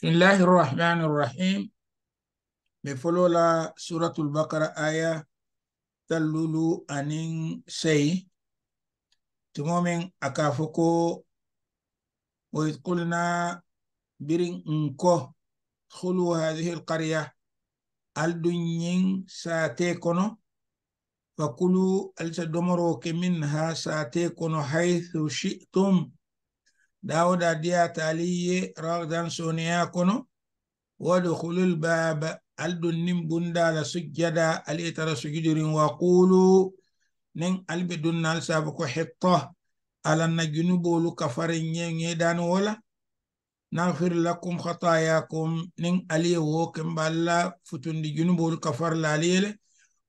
بسم الله الرحمن الرحيم بفلولا سورة البقرة آية تلولو أنين سي تمومين أكافوكو وإذ قلنا برين انكو خلو هذه القرية الدنيين ساتيكونو فكلوا التدمروا منها ساتيكونو حيث شئتم dawuda diyata aliye rogdan soniya kono wadukhulul baba aldun nin bundala sujjada aliyetara sujudirin waqulu nin albe dunna alsaba ko hetto alanna junubolu kafarin ye ngedani wala nafir lakum khatayakum nin aliye wo kemballa futundi junubolu kafarla aliyele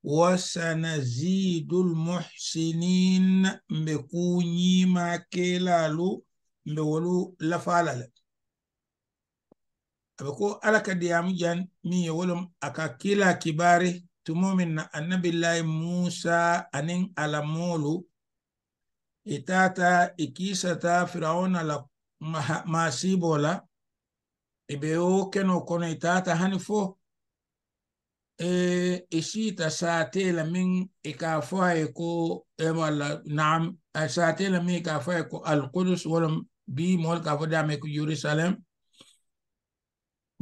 wasanazidu lmuhsinin mbe kunyima kelalu lowolu lafaala le a be ko ala ka diyaamu jan miŋ ye wolom a ka kila kibaari tumo min na annabilahi musa aniŋ alamoolu i taata i kiisata firawuna la maasiiboo la i be wo keno kono i taata hani fo ee, i siita saate la miŋ min ikafaye ko walla naam saate la miŋ i ka a ikafaye ee, ko alqudus walam bimol kafo dame ko jerusalem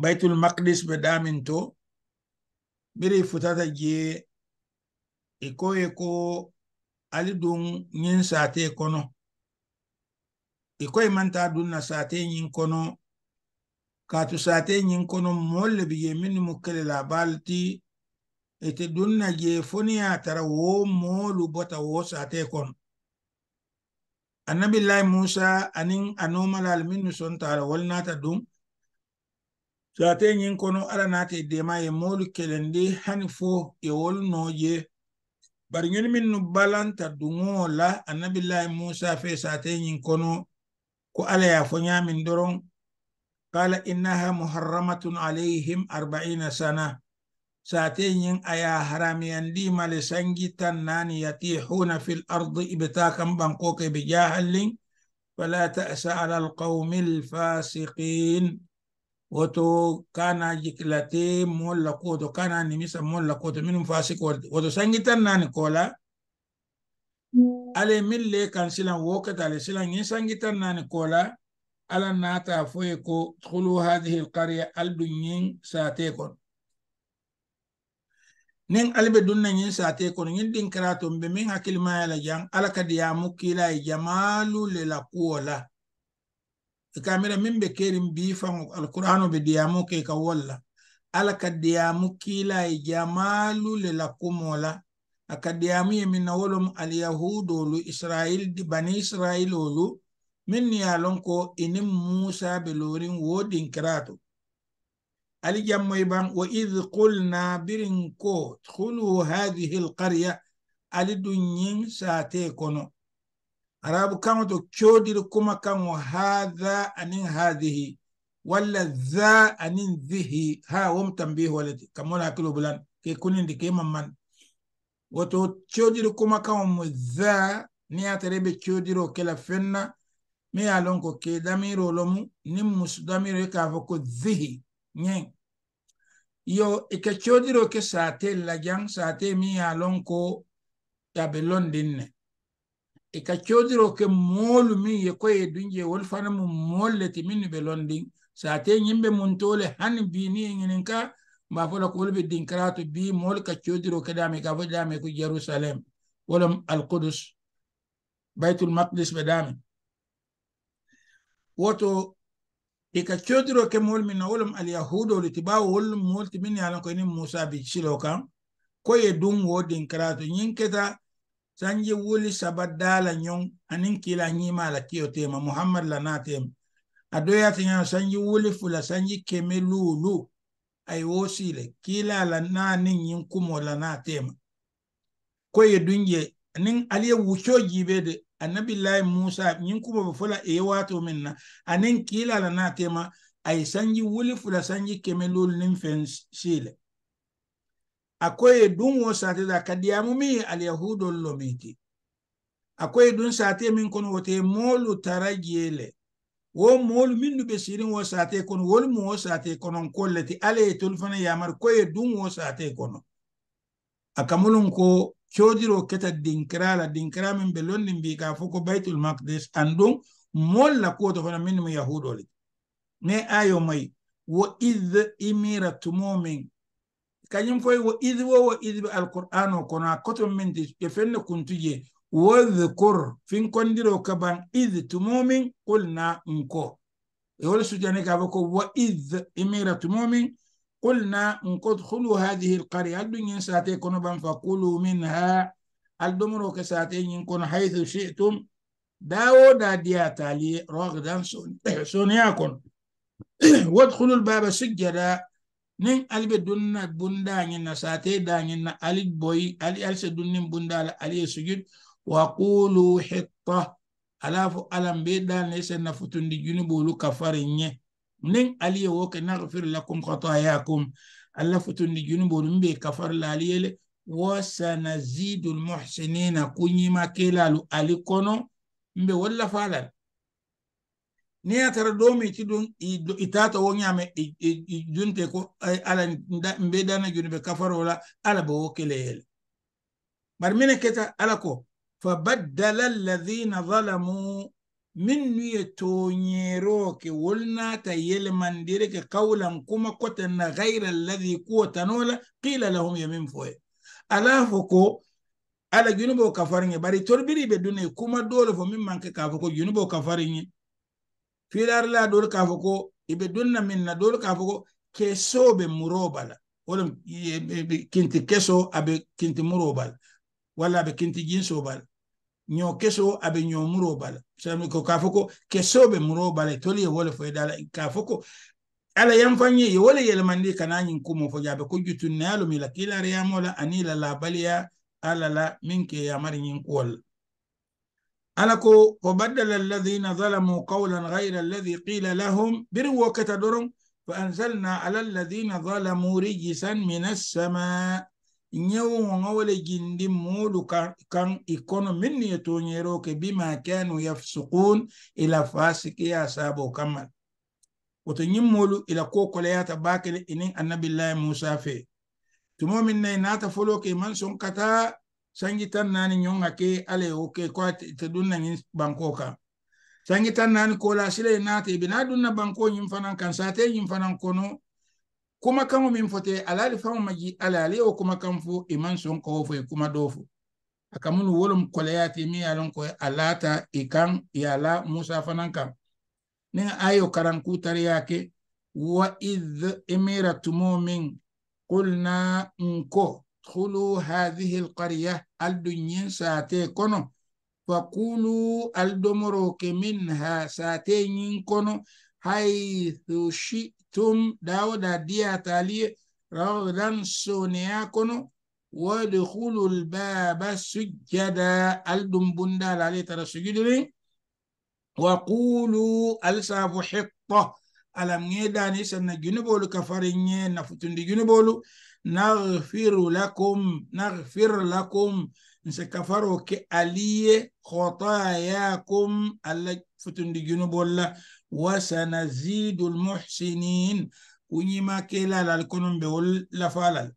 baytul maqdis ɓe damin to ɓiri futata je e koye ko ali ɗum ñin sate kono e koye manta dunna sate ñin kono katu sate ñin kono molle bi min minni mukkele labal ti ete dunna je foniya tara wo moolu bota wo sate kono annabillahi musa anin anomalal minnu sontara wolnata ɗum sate ñin kono ala nata e dema ye molu kelendi hani fo e wolnoje bari ñin min nu balanta duŋo la annabillahi musa fe sate ñin kono ko ala ya fo ñamin doron qala innaha muharramatun alayhim arbaina sana ساتين أيا هراميان دي مالسانجي تنان يتيحون في الأرض إبتاكا بانقوك بجاهل فلا تأس على القوم الفاسقين woto kana jiklate molla koto kana nimisa molla koto minum fasik warde woto sangitan nani kola ale mille kan silan wokata ale silan yin sangitan nani kola ala nata foye ko dkhulu hadhihi alqarya aldunyin sate kon nin alibe dunna yin sate kono yin din krato mbe min hakili mayala jan alakadi ya mukila e jamalu le la kuola e kamira min be kerim bi fango alqur'anu be diamu ke ka wolla alakadi ya mukila e jamalu le la kumola akadi ya mi min nawolum al yahudu lu israil di bani israil lu min ya lonko e inim musa be lorin wodin krato alijamoy ban wa idh qulna birin ko dkhulu hadhihi alqarya aliduyin sate kono arabu kaŋo to codir kuma kaŋo hadha anin hadhihi walla dha anin dhihi ha wom tambiho leti kamona hakilo bulan ke kunindi ke mamman woto codir kuma kaŋo mu dha ni atarebe codiro kela fenna mi ye lon ko ke damiro lomu nin musu damiro i k'a fɔ ko dhihi nye yo ike codiro ke sate lajan sate mi ya lon ko yabe londin ne ika codiro ke moolu min ye koye dunje wol fana mu mool le ti minnu be londin sate ñimbe mun tole hani bini e ñinin ka mba fola ko wol be dinkarato bi mool ka codiro ke dame ka fo dame ko jerusalem wala alqudus baytul maqdis be dame woto ika codiro ke moolu min na wolum alyahudo li tiba wolum molti min yalan ko ni musa bi silo kan ko ye dun wo din karatu nyin keta sanje wuli sabadala nyon anin kila nyima la kiyo tema muhammad la natem adoya tinya sanji wuli fula sanji keme lulu ay wosile kila la na nin kumo la natema ko ye dunje nin aliye wucho jibe de annabillahi musa ñiŋ kubo be fo la e ye waato meŋ na aniŋ kiila la naa tema a ye sanji wuli fula sanji keme loolu niŋ feŋ sii le a ko ye duŋ wo saate da ka diyaamu miŋ ye aliyahudolu lo miŋ ti a ko ye duŋ saate miŋ kono wo te moolu tara jee le wo moolu minnu be siiriŋ wo saate kono wolu mu wo saate kono nkolu le ti alla ye tolu fanaŋ yamari ko ye duŋ wo saate kono akamulun ko codiro keta dinkira la dinkira min be londi mbi ka fo ko baytul maqdis andun molla koto fana min mu yahudole ne ayo mai wa id imiratumu min kanyum foye wo idh wo wa idh al qur'an wa kono koto minti e fenne kuntuje wadhkur fin kondiro kaban id tumumin qulna nko yole wala sujane ka fo ko wa min قلنا ادخلوا هذه القرية الدنيا ساتي كنبا فكلوا منها الدمر كساتي كن حيث شئتم داو دا دياتالي رغدا سونياكن وادخلوا الباب سجدا نين ألب دون بندان ساتي دان ألب بوي ألي ألس دون بندال ألي سجد وقولوا حطة ألاف ألم بيدان ليس نفتن دي جنبولو كفرين nin aliye wo ke nagfir lakum khatayakum alla futundi junubo dum be kafar la aliyele wa sanazidu almuhsinina kunyima kelalu ali kono mbe walla falal ni ya tara domi ci dun itata wo nyame junte ko ala mbe dana junube kafar wala ala bo kelele bar mine keta ala ko فبدل الذين ظلموا min wiye toñeero ke wolnaata yelmandire ke kawlan kuma kotanna gayra alladi kuwotanola qila lahum yamin foye ala fo ko ala junubo kafaringe bari torbiriɓe dune kuma dole fo min manke ka ko junubo kafarinye filarla dole ka ko iɓe dunna min na dole ka fo ko murobala wolom kinti keso aɓe kinti murobal walla aɓe kinti jinsobal ño keso abe ño muro bala sami ko ka fo ko kesoɓe muro bala toli e wole foye dala ka ala yan fanyi e wole yelmandi kana ñin kumo fo jaɓe ko juttunnaalo mi la kiilaariyamola anila labaliya ala la min ke yamari ñin kuwolla ala ko ko baddala alladina zalamu qawlan gayra alladi qila lahum biru wo keta doron fa anzalna ala alladina zalamu rijisan min ñewuŋa wo le jindi moolu kan i kono minnu ye toñero ke bima kanu yafsukun ila fasikiya sabo kammal woto ñiŋ moolu ila ko koleyata baakele iniŋ annabillahi musa fe tumo min na i naata folo ke man son kata sanji tan naani ñoŋ a ke ala ye wo ke ko ate duŋ na ñiŋ banko kan sanji tan naani kola sila ye naata i bena duŋ na banko ñiŋ fanaŋ kan saate ñiŋ fanaŋ kono kumakaŋo miŋ fo te ala ali faŋo ma ji ala ala ye wo kumakaŋ fo i maŋ soŋ ka fo i kuma doo fo a ka minnu wolum koleya miŋ ye a loŋ ko a laata i kaŋ ye a la musa fanaŋ kaŋ niŋ ayo karanku tariya ke wa id imira tumo miŋ qulna nko dhulu hadhihi alqarya ali du ñiŋ saate kono fakulu ali domoro ke minha saate ñiŋ kono حيث شئتم داود دي تالي رغدا سونياكونو ودخلوا الباب سجدا الدم بندا لالي ترى سجدري وقولوا السعف حطه على ميداني سنة جنبولو كفرين نفتن دي جنبولو نغفر لكم نغفر لكم نسكفروا كألي خطاياكم futundi junubolla wasanazidu almuhsinin kunyima kelalal konum be wol lafalal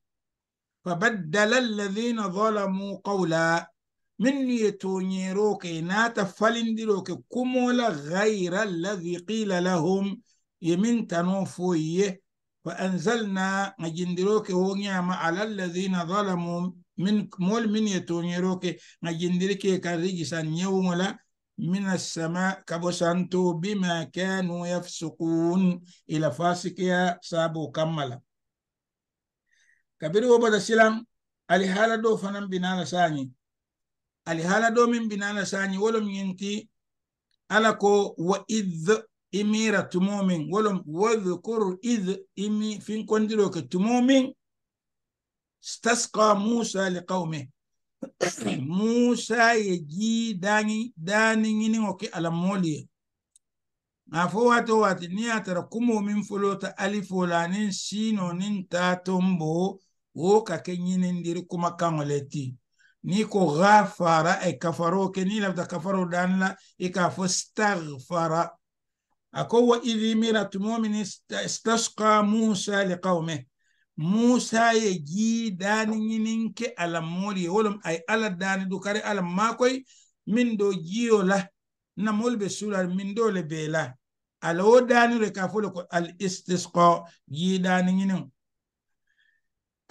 fabaddala alladhina zalamu qawla min yetoñeroke nata falindiroke kumola gayra alladhi qila lahum yemin tano foyiye fa anzalna ga jindiroke ho ñama ala alladhina zalamu min mol min yetoñeroke ga jindirike kan rigisan ñewugola من السماء كبسانتو بما كانوا يفسقون إلى فاسقيا سابو كملا كبير وبدا سلام الهالة دو فنم بنانا ساني الهالة دو من بنانا ساني ولم ينتي ألكو وإذ إميرة تمومين ولم وذكر إذ إمي فين كوندلوك تمومين استسقى موسى لقومه musa ye ji dani dani ɲiniŋo ke ala moolu ye nka fo waati o waati ni ye tara kumo min folota alifo la aniŋ siino niŋ taatombo wo ka ke ɲinindiri kumakaŋo le ti ni ko gafara ay e kafaro ke e ni labda kafaro dani la i k'a fo stagfara a ko wa idhi mira tumomini istasqa musa liqaumeh musa ye ji dani ñininke alam mooli ye wolom ay ala dani du kare alam makoy min do jiyo la namol be sular min do le be la ala wo danire ka fole ko al istisqa ji dani ñinin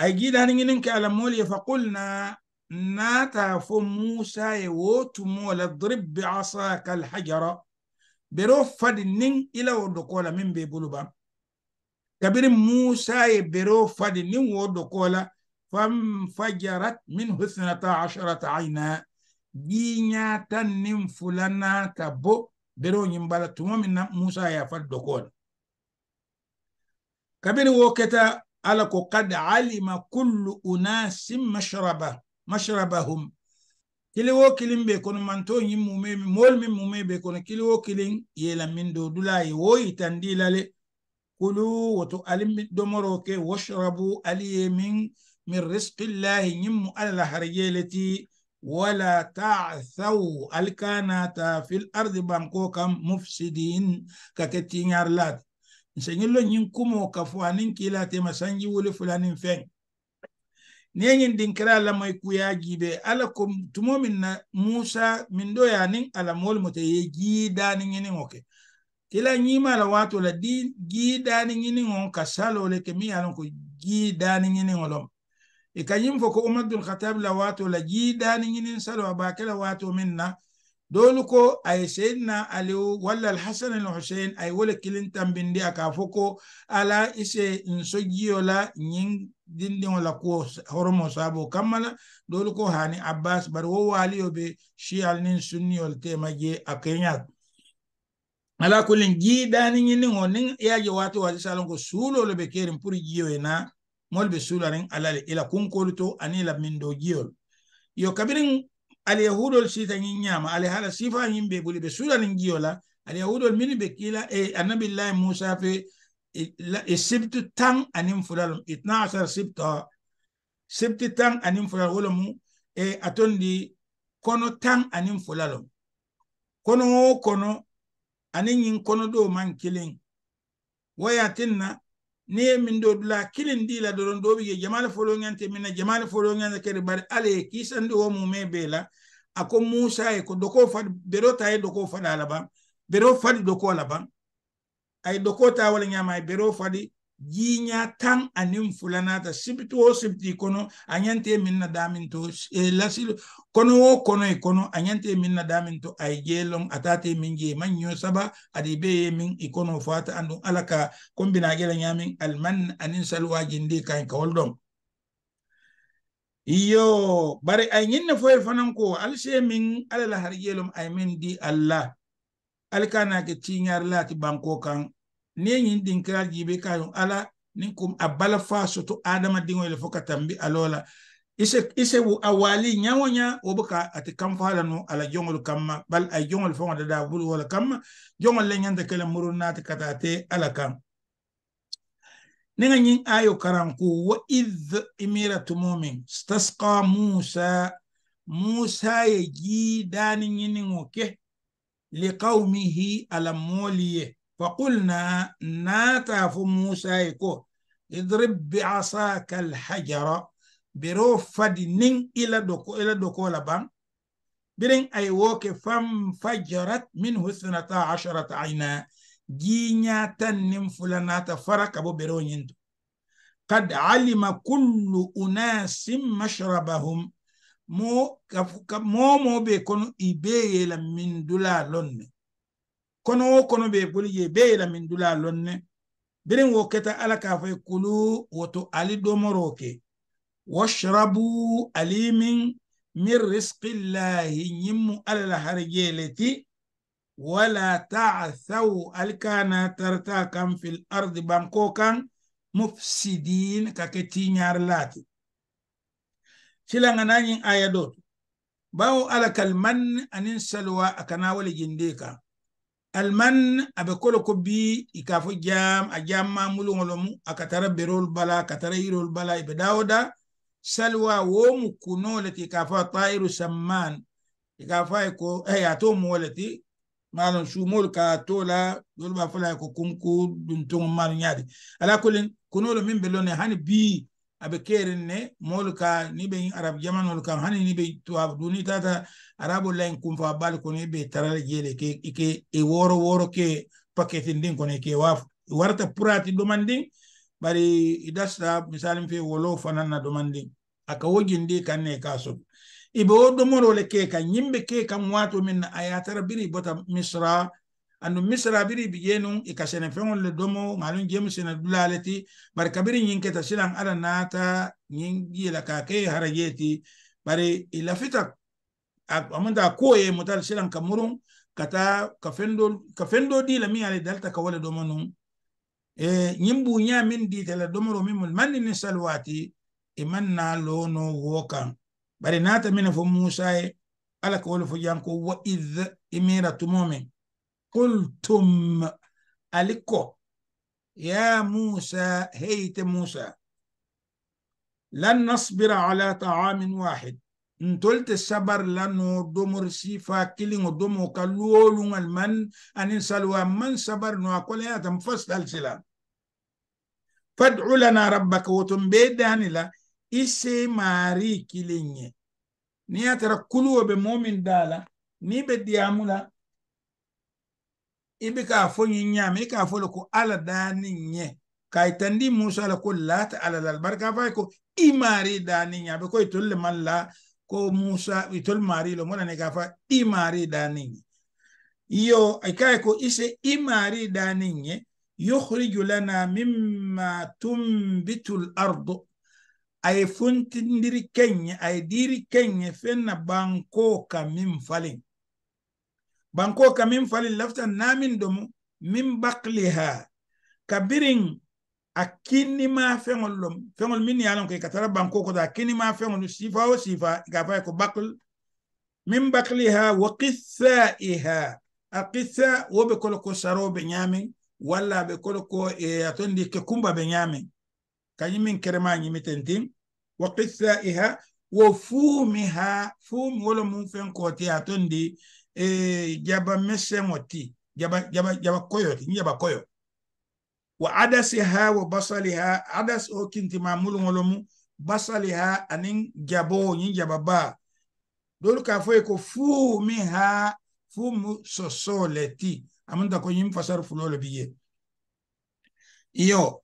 ay ji dani ñininke alam mooli ye faqulna nata fo musa ye wo tumola drib bi asaka al bero fadi nin ila dokola min be buluba kabiri musa ye bero fadi ni wo doko la fanfajarat minhu sinata asharata aina jiɲa tan nin fulana ka bo bero ɲin bala tuma min na musa y'a fadi doko la kabiri wo keta ala ko kad alima kullu unasin mashraba mashrabahum kili wo kilin be kono manto ɲin mume mol min mume be kono kili wo kilin yela min do dula ye wo yitandi lale kulu woto alimmi ɗomoroke washrabu aliye min min risqillahi yimmu allah har yeleti wala tathaw alkanata fil ardi banko kam mufsidin ka kettiñar laat nseñillo ñin kumo ka fo anin kilatema sanji wuli fulanin feŋ neñin dinkira la moy kuya jibe ala ko tumo min na musa min ɗo yanin alamol mote ye jiidani ñinin oke okay. kila nyima la watu la di gi dani nyini ngon kasalo le kemi alon ko gi dani nyini ngolom e kanyim fo ko umadul khatab la watu la gi dani nyini salo abakela watu minna dolu ko ay sayyidina ali walla al hasan al husayn ay wala kilin tambindi aka fo ala ise nsojiyo la nyin dindin wala ko horomo sabo kamala dolu ko hani abbas bar wo waliyo be shi'al nin sunni wal tema je akanyat ala kulin jiidani ñiningo nin yaji waati waati salon ko suulolu be kerin pour jiyoye na mol be suularin alal ila kunkolu to ani la min do jiyol yo kabirin alyahudol sita ñin ñama alihala sifa ñin be ɓuli ɓe suularin jiyo la alyahudol minu ɓe kiila e, annabillahi musa fe e, e sibtu tan anin fulalum itna sibta sibti tan anin fulal wolomu e atondi kono tan anin fulalum kono o kono ani yin kono do man kilin wayatin na ni ye min do dula kilin di la doron do bi ye jamale folo ngante min na jamale folo ngante kere bari ale kisande wo mu me be la ko musa ye ko doko fad bero ta ye doko fad la ba bero fadi doko la ba ay doko ta wala nyama ay bero fadi jiɲa tan ani fulanata ta sibiti o sibiti kɔnɔ a ɲante min na damin to lasili kɔnɔ o kɔnɔ i kɔnɔ a ɲante min na min je ma saba adi be min i kɔnɔ fɔ a ta andun ala ka ko n bena gɛlɛ ɲamin aliman ani salwajinde kan ka wol dɔn iyo bari a ɲin ne fanan ko alise min ala la harjelom a min di alla ali ke tiɲari la banko kan ni yin din kral jibe ka ala ni kum a bala fa soto adamadenŋo ye le fo ka tambi alola ise ise wo awali wali ɲawo ɲa wo be ka ate kanfo no ala jongol kamma bal ay jongol faŋo da bulu wo le kamma jongol le nyande kala muruna ta kata te ala kam ni nga ɲin ayo karanku wa id imiratu mu'min stasqa musa musa ye jii daani ngoke li qaumihi ala mooli فقلنا ناتا موسى يكو اضرب بعصاك الحجر برو نين إلى دوكو إلى دوكو لبان برين أي ووك فم فجرت منه اثنتا عشرة عينا جينيا تنم فلانات فرق أبو برو قد علم كل أناس مشربهم مو كف... مو مو kono ibe من min dula kono wo kono ɓe boli je be yela min dula lonne birin wo keta ala ka fay kulu woto ali domoroke washrabu alimin min risqillahi yimmu ala la harjeleti wala tathaw alkana tarta kan fil ardi banko kan mufsidin kake tiñar laati silanganañin aya ɗo bawo ala kalman anin salwa akana wala jinde kan alman aɓe kolo kobbi ika jam a jamma mulugol mu aka berol bala aka tara yirol bala eɓe dawoda salwa wo mukkunoleti ika fo a tairu samman ika fo ay ko ey a to muwoleti malon sumol ka tola yol ɓa fola ko kunku ɗum togo malo ñaadi ala kolin kunolo min ɓe hani bi aɓe keren ne molu ka ni be arab jamanol kam hani ni ɓe tubabu duni tata arabol layin kumfa ɓal kono ɓe tarala jeele ke ike e woro woro ke pakete ndin kono ke waf warta purati ɗoman bari i dasta fe wolo fananna ɗoman ndin aka wogin ndi kanne ka sob iɓe o ɗomorole ke kan yimɓe ke kam wato min a biri bota misra andu misra biri bijenun ika senefeŋol le domo ŋalun jemu sena dula le kabiri ñiŋ keta silaŋ ala naata ñiŋ yela ka ke bari i lafita amunta a mutal silaŋ ka kata ka fendo di la miŋ ale dalta ka wo le domo nuŋ ñiŋ e, buuña miŋ diite la domoro miŋ mul maŋ ni salwaati i maŋ naa loono bari naata mine fo musa ye ala ka wo fo janko wa id i miira قلتم ألكو يا موسى هيت موسى لن نصبر على طعام واحد ntol te sabar lano domor sifa kiliŋo domo ka luwoluŋal man aniŋ saluwa man sabar no a koleyatam fasdal sila fad'u lana rabbaka woton be dani la i se maari kiliŋ ye niŋ ye tara kuluwo be moo miŋ daa la niŋ be diyamu la ibi ka fo nyinya mi ka fo ko ala dani nye kai tandi musa la ko lat ala al barka fa ko imari dani nya be ko itolle malla ko musa itol mari lo mona ne ka fa imari dani yo kai ko ise imari dani nye yukhriju lana mimma tumbitu al ardu ay funtindiri kenye ay diri kenye fenna banko ka min banko ka min falin laftan namin domu min bakliha kabirin a kinnima feŋol lom feŋol min ye lon ko i ka tara banko koto a kinnima sifa o sifa i fa ko bakl min bakliha wa qissaiha a qissa wo be kolo ko saro be ñaamiŋ walla be kolo ko e, atondi ke kumba be ñaamiŋ kañiŋ min kerema ñimitentin wa qissaiha wo fuumiha fuumi wo lo muŋ feŋ atondi e jaba meseŋo ti jaba jaba jaba koyo ni jaba koyo wa adasi ha wa basali ha adas o kintima mulŋolomu basali ha anin jabo yin jaba ba dolu ka fo ko fu mi ha fu mu soso le ti amunta ko yin fasar fulolo biye iyo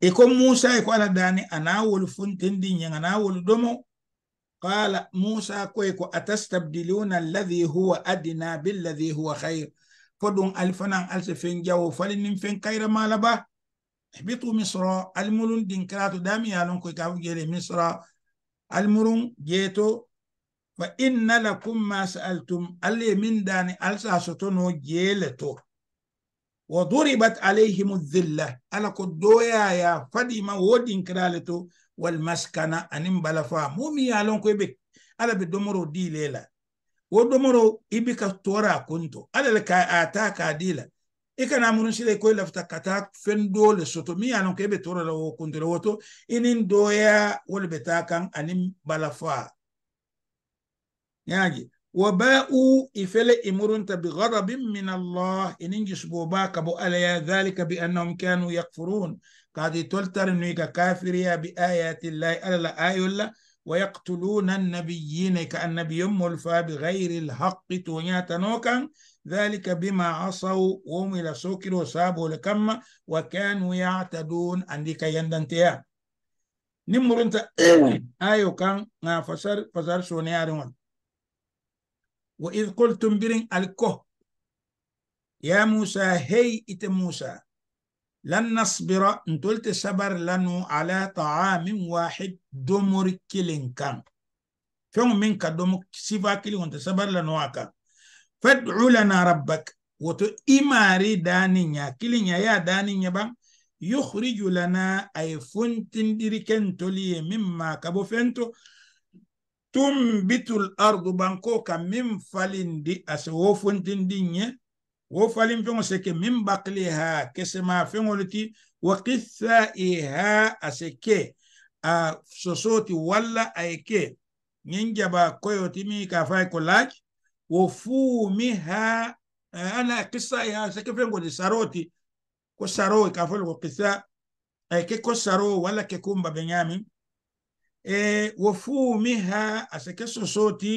iko musa iko ala dani ana wolu funtindi nyen ana wolu domo قال موسى كويكو أتستبدلون الذي هو أدنى بالذي هو خير فدون ألفنا ألف فين جاو فلن فين خير ما لبا احبطوا مصر المرون دين كراتو دامي ألون كويكا جيلي مصر المرون جيتو فإن لكم ما سألتم اللي من داني ألسا ستنو جيلتو وضربت عليهم الذلة ألا كدويا يا فدي ما ودين كرالتو walmaskana anin balafa mu mi ye lon ko i be ala be domoro di le la wo domoro i be ka tora kunto ala le ka a ta ka di la i kana murusile ko i lafita ka taa fen do le soto mi ye lon ko i be tora la wo kunto le woto i nin doya wo le be taa kan anin balafa ñaaji wa ba'u ifele imurunta bighadabin min allah inin jisbo ba kabo alaya dhalika bi annahum kanu yakfurun تولتر تلتر نيكا كافريا بآيات الله ألا آي الله ويقتلون النبيين كالنبي ملفا بغير الحق تنوكا ذلك بما عصوا وهم إلى سكر وسابوا لكما وكانوا يعتدون عندك يندنتيا انت آيو كان فسر فسر سونيارون وإذ قلتم برين الكه يا موسى هي إت موسى لن نصبر نتولت سبر لنو على طعام واحد دمر كيلين كان فيهم منك دمك سيفا كيلين وانت سبر لنو أكا فادعو لنا ربك وتو إماري دانيا كيلين يا دانيا بان يخرج لنا أي فنتن ديركن تولي مما كبو فنتو تنبت الأرض بانكوكا من فلين دي أسوو فنتن دي wo falim feŋo se ke min bakliha kesema feŋolu ti wa kithaiha a se ke a soso ti walla a ye ke ñiŋ jaba koyo ti miŋ ka faye ko laaj wo fuumiha ana kithaiha se ke feŋo ti saro ti ko saro ka fo ko kitha a ye ke ko saro walla ke kumba be ñaamiŋ e, wo fuumiha a se ke soso ti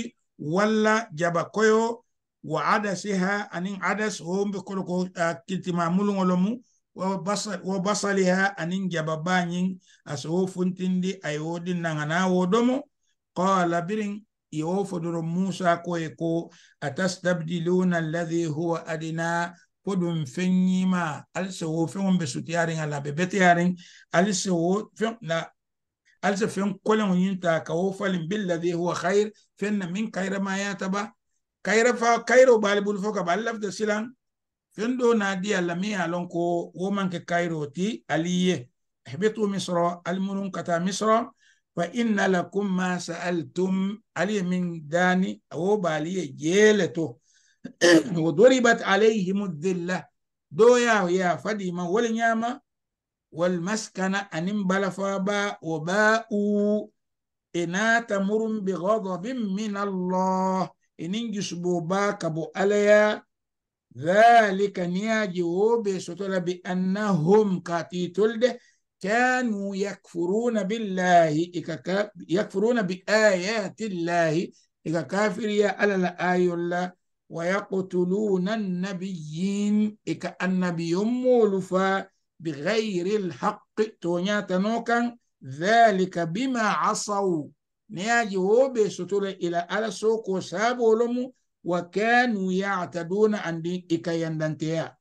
walla jaba koyo وعدسها أن عدس هم بكل كتما آه، ملوم وبصل وبصلها أن جبابان أسوف تندي أيود نعنا ودمو قال برين يوفدر موسى كويكو أتستبدلون الذي هو أدنى قدم فنيما ألسو بسوتيارين على ببتيارين ألسو لا ألسو فهم كل بالذي هو خير فن من خير ما يتبه kaira fa kayro balibul fo ka ba lafta silang fendo na naadi allah mi a lon ko womanke kayro ti aliye ihbitu misra almunum kata misra fa inna lakum ma sa'altum ali min dani awo baaliye jeele to wo doribat alayhim dhilla doya ya fadima wol ñama walmaskana anin balafaba wa ba'u ina tamurum bigadabin min allah iningi sububa kabo أليا ذلك نياجي وبي ستولا بأنهم كاتي تلد كانوا يكفرون بالله يكفرون بآيات الله إذا كافر يا ألا آي الله ويقتلون النبيين إكا النبي مولفا بغير الحق تونيا تنوكا ذلك بما عصوا ne yaji wobe sotore ila ala sabo lomu wa kanu yataduna andi ikayandanteya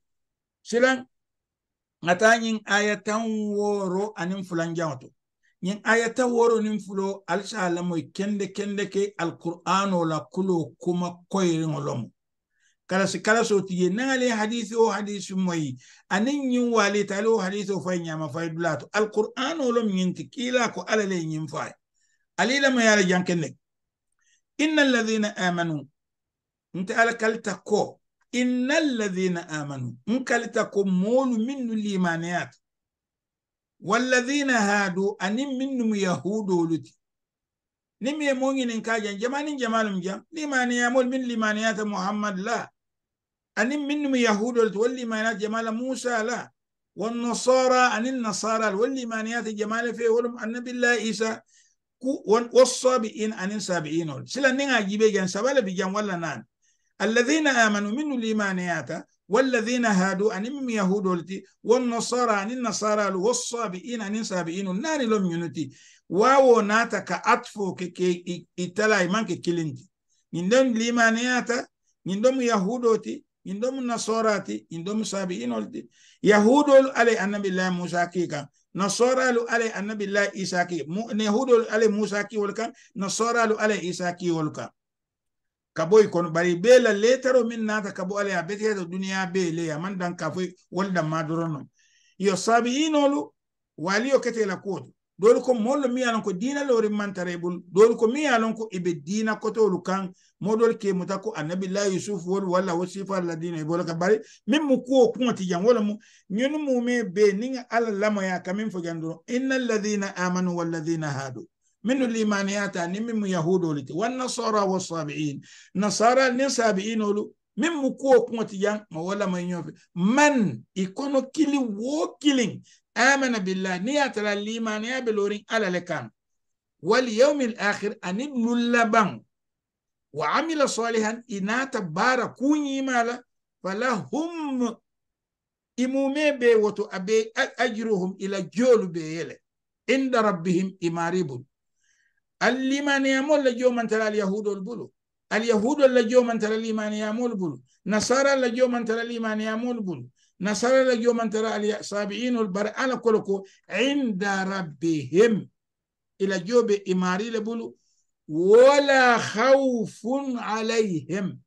silan ngata ñin ayatan woro anin fulan to ñin ayatan woro nin fulo al lamoy kende kende ke alqur'ano la kulo kuma koyiriŋo lomu kalasi kalaso tiye naŋale hadisi o hadisi moyi anin ñiŋ wali talo o o fanya ñama fay dulato alqur'ano lom ñinti kila ko alale le fai ali la ma yala jankenne innal ladhina amanu nte ala kalta ko innal ladhina amanu nkalta ko molu minnu limaniyat walladhina hadu anin minnu yahudu luti nimi ye moñinin kajan jamanin jamalum jam limaniyamol min limaniyata muhammad la anin minnu yahudu luti wallimaniyat jamala musa la والنصارى عن النصارى والليمانيات جمال في ولم النبي الله عيسى والصابئين عن السابعين سلا نيغا جيبي جان سبالة بجان ولا نان الذين آمنوا منو الإيمانيات والذين هادوا عن أم يهود والنصارى عن النصارى والصابئين عن السابعين نان لم ينتي واو ناتا كأطفو كي إتلا إيمان كيلنتي نندم الإيمانيات نندم يهودوتي indom nasorati indom sabiinolti yahudol ale annabillahi musa kika nasara lu ale annabillah isa ki ne hudo ale musa ki wol kan nasara lu ale isa ki wol kan kaboy kon bari be la letaro min nata kabo ale a beteto duniya be le a man dan kafoy woldan ma doronon yo sabiinolu waliyo kete la kuwoto dolu ko mollo mi alon ko dina lori mantare bul dolu ko mi alon ko ibe dina kotolu kan modol ke muta ko annabillahi yusuf wol walla wo alladina ibola ka min mu kuwo kuŋo ti jan wala mu ñunu mume be niŋ alla lamoya ka min fo janduro inna alladina amanu walladina hadu minu limaniyata ni min mu yahudolu ti wannasara wasabiin nasara niŋ sabiinolu min mu kuwo kuŋo ti jaŋ ma wo lamayi ñofe man i kili wo kiliŋ amana billah niya tara limaniya be lorin alale kan wal yawmil akhir ani nullaban wa amila salihan inata bara kunyimala falahum imume be woto abe ajruhum ila jolu be yele inda rabbihim imaribun allimaniyamol la jomantara alyahudol bulu alyahudol la jomantara limaniyamol bulu nasara la jomantara limaniyamol bulu نصر لك اليوم ترى السابعين والبر أنا كلكو عند ربهم إلى جوب إماري لبلو ولا خوف عليهم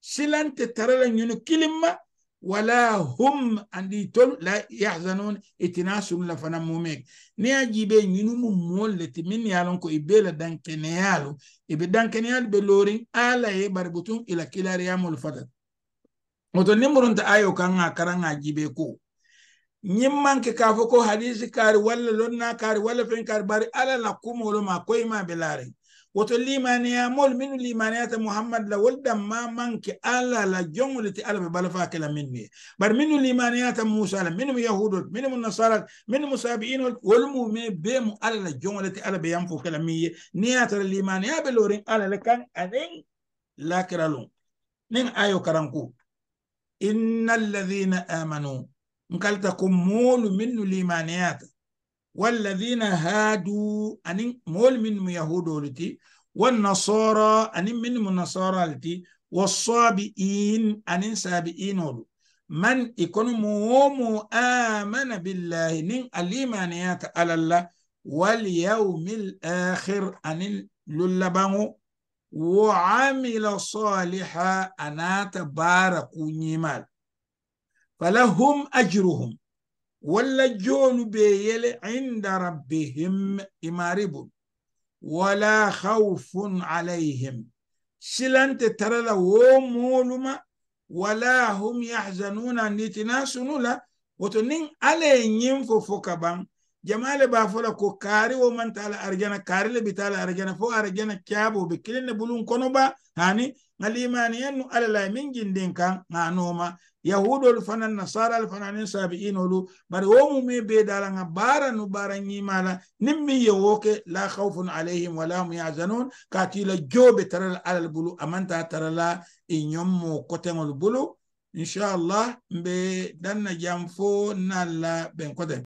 سلان ترى لن كلمة ولا هم عندي تول لا يحزنون اتناس لفنا موميك نيا جيبي ينو مول من يالون كو إبلا دانكنيالو إبلا دانكنيال بلورين آلا يبربطون إلى كلا ريام الفتن woto ni muronta ayo kan ga karan ga jibe ko nyin manke ka ko hadisi kari walla lonna kar walla fen kari bari ala la kumolo ma koy ma belare woto limaniya mol minu limaniyata muhammad la wolɗan ma manke ala la jongoliti ala ɓe bala fakela minni bar minu limaniyata musa la minum yahudol minum nasarat minum sabi'inol wolmume be mo ala la jongoliti ala ɓe yam fokela miye niyatara limaniya ɓe lorin ala la kan anen lakiralon nin ayo karanku إن الذين آمنوا نقل مول من الإيمانيات والذين هادوا أن مول من يهود ولتي والنصارى أن من النصارى لتي والصابئين أن سابئين ولو من يكون موم آمن بالله نين الإيمانيات على الله واليوم الآخر أن للبانو وعمل صالحا أنا تبارك نيمال فلهم أجرهم ولا جون بيل عند ربهم إمارب ولا خوف عليهم سلنت ترى ومولما ولا هم يحزنون نتناسنولا وتنين عليهم فوكبان جمال بافولا كو كاري ومن تالا أرجانا كاري اللي بتالا أرجانا فو أرجانا كيابو بكلين بلون كونوبا هاني الإيمانية أنه ألا لا من جندين كان نانوما يهود الفنا النصارى الفنانين سابقين ولو بل ومو مي بيدالا نبارا نبارا نيمالا نمي يوك لا خوف عليهم ولا هم يحزنون كاتيلا جو بترى على البلو أمن ترى لا إن يمو كتن البلو إن شاء الله بدنا جنفو نالا بين كتن